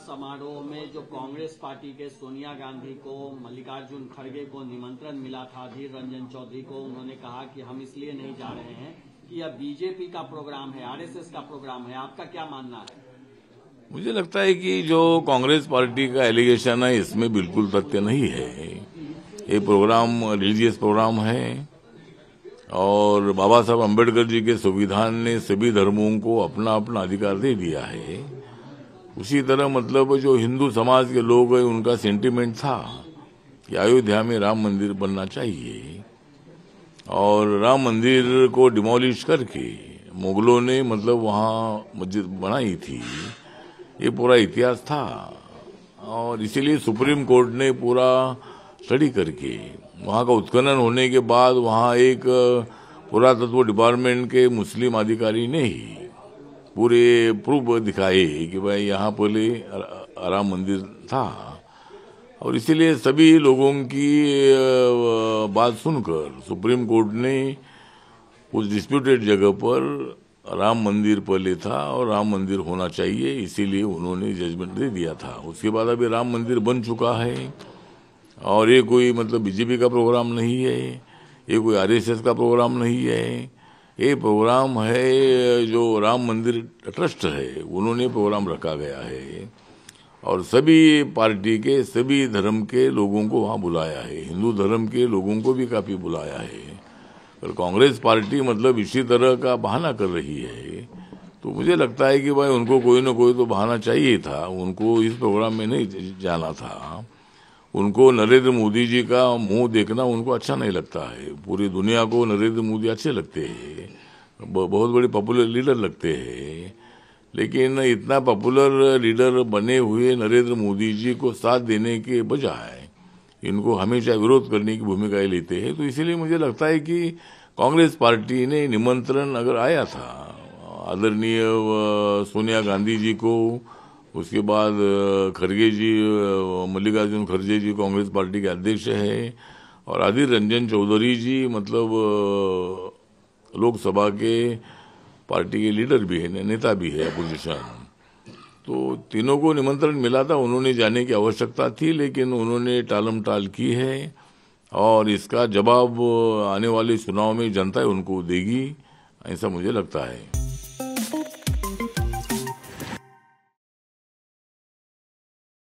समारोह में जो कांग्रेस पार्टी के सोनिया गांधी को मल्लिकार्जुन खड़गे को निमंत्रण मिला था अधीर रंजन चौधरी को उन्होंने कहा कि हम इसलिए नहीं जा रहे हैं कि यह बीजेपी का प्रोग्राम है आरएसएस का प्रोग्राम है आपका क्या मानना है मुझे लगता है कि जो कांग्रेस पार्टी का एलिगेशन है इसमें बिल्कुल तथ्य नहीं है ये प्रोग्राम रिलीजियस प्रोग्राम है और बाबा साहब अम्बेडकर जी के संविधान ने सभी धर्मों को अपना अपना अधिकार दे दिया है उसी तरह मतलब जो हिंदू समाज के लोग है उनका सेंटिमेंट था कि अयोध्या में राम मंदिर बनना चाहिए और राम मंदिर को डिमोलिश करके मुगलों ने मतलब वहाँ मस्जिद बनाई थी ये पूरा इतिहास था और इसीलिए सुप्रीम कोर्ट ने पूरा स्टडी करके वहाँ का उत्खनन होने के बाद वहाँ एक पुरातत्व डिपार्टमेंट के मुस्लिम अधिकारी ने ही पूरे प्रूफ दिखाए कि भाई यहाँ पहले राम मंदिर था और इसीलिए सभी लोगों की बात सुनकर सुप्रीम कोर्ट ने उस डिस्प्यूटेड जगह पर राम मंदिर पहले था और राम मंदिर होना चाहिए इसीलिए उन्होंने जजमेंट दे दिया था उसके बाद अभी राम मंदिर बन चुका है और ये कोई मतलब बीजेपी का प्रोग्राम नहीं है ये कोई आरएसएस का प्रोग्राम नहीं है ये प्रोग्राम है जो राम मंदिर ट्रस्ट है उन्होंने प्रोग्राम रखा गया है और सभी पार्टी के सभी धर्म के लोगों को वहाँ बुलाया है हिंदू धर्म के लोगों को भी काफ़ी बुलाया है और कांग्रेस पार्टी मतलब इसी तरह का बहाना कर रही है तो मुझे लगता है कि भाई उनको कोई ना कोई तो बहाना चाहिए था उनको इस प्रोग्राम में नहीं जाना था उनको नरेंद्र मोदी जी का मुंह देखना उनको अच्छा नहीं लगता है पूरी दुनिया को नरेंद्र मोदी अच्छे लगते हैं बहुत बड़े पॉपुलर लीडर लगते हैं लेकिन इतना पॉपुलर लीडर बने हुए नरेंद्र मोदी जी को साथ देने के बजाय इनको हमेशा विरोध करने की भूमिकाएं लेते हैं तो इसीलिए मुझे लगता है कि कांग्रेस पार्टी ने निमंत्रण अगर आया था आदरणीय सोनिया गांधी जी को उसके बाद खरगे जी मल्लिकार्जुन खरगे जी कांग्रेस पार्टी के अध्यक्ष हैं और आदिर रंजन चौधरी जी मतलब लोकसभा के पार्टी के लीडर भी है नेता भी है अपोजिशन तो तीनों को निमंत्रण मिला था उन्होंने जाने की आवश्यकता थी लेकिन उन्होंने टालम टाल की है और इसका जवाब आने वाले चुनाव में जनता उनको देगी ऐसा मुझे लगता है